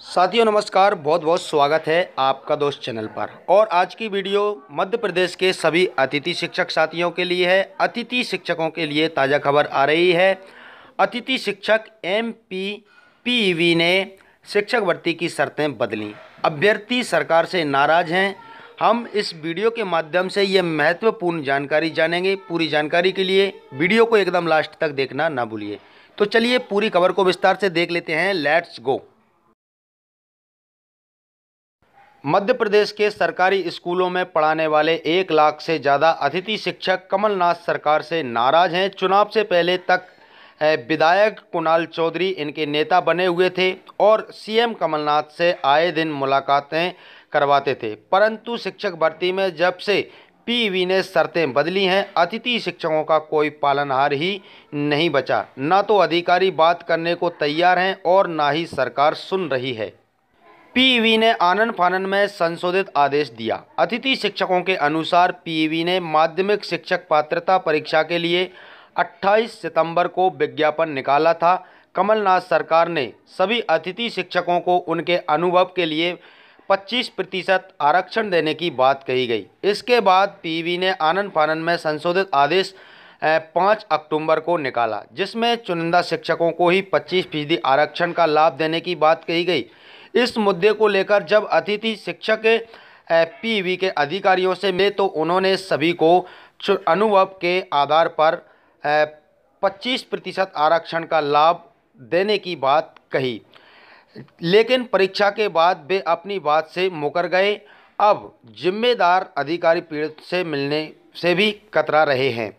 साथियों नमस्कार बहुत बहुत स्वागत है आपका दोस्त चैनल पर और आज की वीडियो मध्य प्रदेश के सभी अतिथि शिक्षक साथियों के लिए है अतिथि शिक्षकों के लिए ताज़ा खबर आ रही है अतिथि शिक्षक एम पी पी वी ने शिक्षक भर्ती की शर्तें बदली अभ्यर्थी सरकार से नाराज़ हैं हम इस वीडियो के माध्यम से ये महत्वपूर्ण जानकारी जानेंगे पूरी जानकारी के लिए वीडियो को एकदम लास्ट तक देखना ना भूलिए तो चलिए पूरी खबर को विस्तार से देख लेते हैं लेट्स गो मध्य प्रदेश के सरकारी स्कूलों में पढ़ाने वाले एक लाख से ज़्यादा अतिथि शिक्षक कमलनाथ सरकार से नाराज़ हैं चुनाव से पहले तक विधायक कुणाल चौधरी इनके नेता बने हुए थे और सीएम कमलनाथ से आए दिन मुलाकातें करवाते थे परंतु शिक्षक भर्ती में जब से पीवी ने शर्तें बदली हैं अतिथि शिक्षकों का कोई पालनहार ही नहीं बचा ना तो अधिकारी बात करने को तैयार हैं और ना ही सरकार सुन रही है पीवी ने आनन फानन में संशोधित आदेश दिया अतिथि शिक्षकों के अनुसार पीवी ने माध्यमिक शिक्षक पात्रता परीक्षा के लिए 28 सितंबर को विज्ञापन निकाला था कमलनाथ सरकार ने सभी अतिथि शिक्षकों को उनके अनुभव के लिए 25 प्रतिशत आरक्षण देने की बात कही गई इसके बाद पीवी ने आनन फानन में संशोधित आदेश पाँच अक्टूबर को निकाला जिसमें चुनिंदा शिक्षकों को ही पच्चीस फीसदी आरक्षण का लाभ देने की बात कही गई इस मुद्दे को लेकर जब अतिथि शिक्षक पीवी के अधिकारियों से मिले तो उन्होंने सभी को अनुभव के आधार पर पच्चीस प्रतिशत आरक्षण का लाभ देने की बात कही लेकिन परीक्षा के बाद वे अपनी बात से मुकर गए अब जिम्मेदार अधिकारी पीड़ित से मिलने से भी कतरा रहे हैं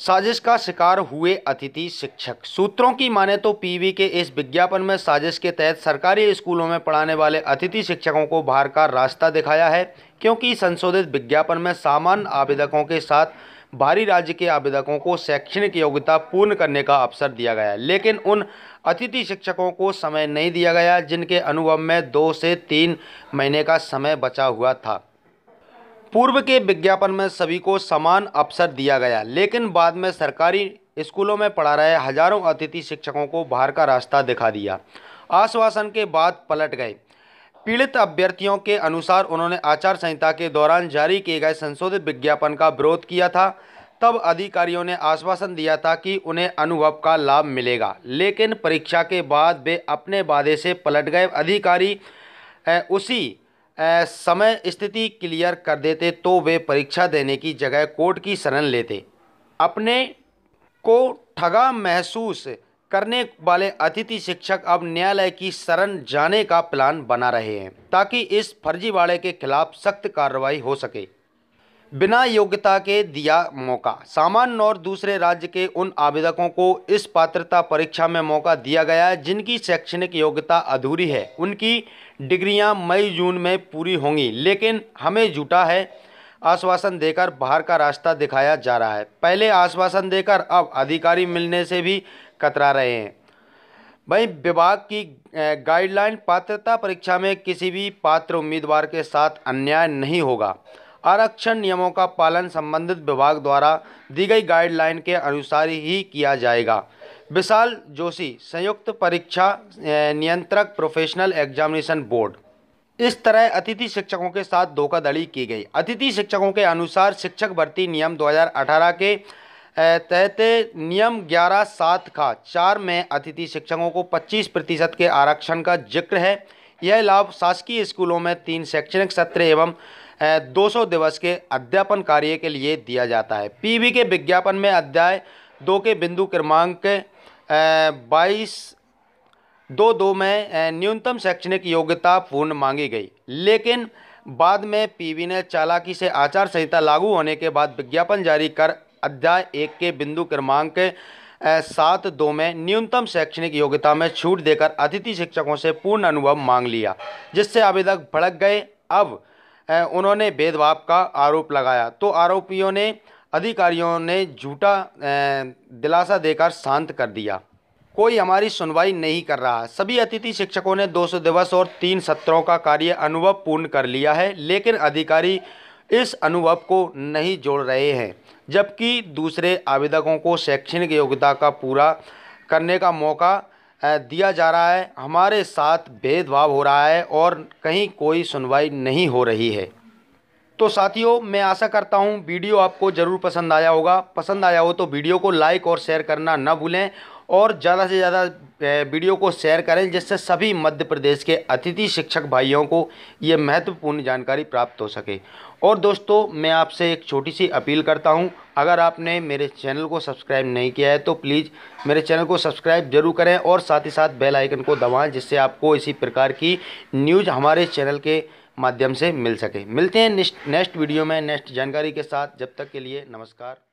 साजिश का शिकार हुए अतिथि शिक्षक सूत्रों की माने तो पीवी के इस विज्ञापन में साजिश के तहत सरकारी स्कूलों में पढ़ाने वाले अतिथि शिक्षकों को बाहर का रास्ता दिखाया है क्योंकि संशोधित विज्ञापन में सामान्य आवेदकों के साथ भारी राज्य के आवेदकों को शैक्षणिक योग्यता पूर्ण करने का अवसर दिया गया लेकिन उन अतिथि शिक्षकों को समय नहीं दिया गया जिनके अनुभव में दो से तीन महीने का समय बचा हुआ था पूर्व के विज्ञापन में सभी को समान अवसर दिया गया लेकिन बाद में सरकारी स्कूलों में पढ़ा रहे हजारों अतिथि शिक्षकों को बाहर का रास्ता दिखा दिया आश्वासन के बाद पलट गए पीड़ित अभ्यर्थियों के अनुसार उन्होंने आचार संहिता के दौरान जारी किए गए संशोधित विज्ञापन का विरोध किया था तब अधिकारियों ने आश्वासन दिया था कि उन्हें अनुभव का लाभ मिलेगा लेकिन परीक्षा के बाद वे अपने वादे से पलट गए अधिकारी उसी समय स्थिति क्लियर कर देते तो वे परीक्षा देने की जगह कोर्ट की शरण लेते अपने को ठगा महसूस करने वाले अतिथि शिक्षक अब न्यायालय की शरण जाने का प्लान बना रहे हैं ताकि इस फर्जीवाड़े के खिलाफ सख्त कार्रवाई हो सके बिना योग्यता के दिया मौका सामान्य और दूसरे राज्य के उन आवेदकों को इस पात्रता परीक्षा में मौका दिया गया है जिनकी शैक्षणिक योग्यता अधूरी है उनकी डिग्रियां मई जून में पूरी होंगी लेकिन हमें झूठा है आश्वासन देकर बाहर का रास्ता दिखाया जा रहा है पहले आश्वासन देकर अब अधिकारी मिलने से भी कतरा रहे हैं वहीं विभाग की गाइडलाइन पात्रता परीक्षा में किसी भी पात्र उम्मीदवार के साथ अन्याय नहीं होगा आरक्षण नियमों का पालन संबंधित विभाग द्वारा दी गई गाइडलाइन के अनुसार ही किया जाएगा विशाल जोशी संयुक्त परीक्षा नियंत्रक प्रोफेशनल एग्जामिनेशन बोर्ड इस तरह अतिथि शिक्षकों के साथ धोखाधड़ी की गई अतिथि शिक्षकों के अनुसार शिक्षक भर्ती नियम 2018 के तहत नियम ग्यारह सात का चार में अतिथि शिक्षकों को 25 प्रतिशत के आरक्षण का जिक्र है यह लाभ शासकीय स्कूलों में तीन शैक्षणिक सत्र एवं 200 दिवस के अध्यापन कार्य के लिए दिया जाता है पीवी के विज्ञापन में अध्याय दो के बिंदु क्रमांक बाईस दो दो में न्यूनतम शैक्षणिक योग्यता पूर्ण मांगी गई लेकिन बाद में पीवी ने चालाकी से आचार संहिता लागू होने के बाद विज्ञापन जारी कर अध्याय एक के बिंदु क्रमांक सात दो में न्यूनतम शैक्षणिक योग्यता में छूट देकर अतिथि शिक्षकों से पूर्ण अनुभव मांग लिया जिससे आवेदक भड़क गए अब उन्होंने भेदभाव का आरोप लगाया तो आरोपियों ने अधिकारियों ने झूठा दिलासा देकर शांत कर दिया कोई हमारी सुनवाई नहीं कर रहा सभी अतिथि शिक्षकों ने 200 दिवस और तीन सत्रों का कार्य अनुभव पूर्ण कर लिया है लेकिन अधिकारी इस अनुभव को नहीं जोड़ रहे हैं जबकि दूसरे आवेदकों को शैक्षणिक योग्यता का पूरा करने का मौका दिया जा रहा है हमारे साथ भेदभाव हो रहा है और कहीं कोई सुनवाई नहीं हो रही है तो साथियों मैं आशा करता हूं वीडियो आपको ज़रूर पसंद आया होगा पसंद आया हो तो वीडियो को लाइक और शेयर करना ना भूलें और ज़्यादा से ज़्यादा वीडियो को शेयर करें जिससे सभी मध्य प्रदेश के अतिथि शिक्षक भाइयों को ये महत्वपूर्ण जानकारी प्राप्त हो सके और दोस्तों मैं आपसे एक छोटी सी अपील करता हूं अगर आपने मेरे चैनल को सब्सक्राइब नहीं किया है तो प्लीज़ मेरे चैनल को सब्सक्राइब जरूर करें और साथ ही साथ बेल आइकन को दबाएं जिससे आपको इसी प्रकार की न्यूज़ हमारे चैनल के माध्यम से मिल सके मिलते हैं नेक्स्ट वीडियो में नेक्स्ट जानकारी के साथ जब तक के लिए नमस्कार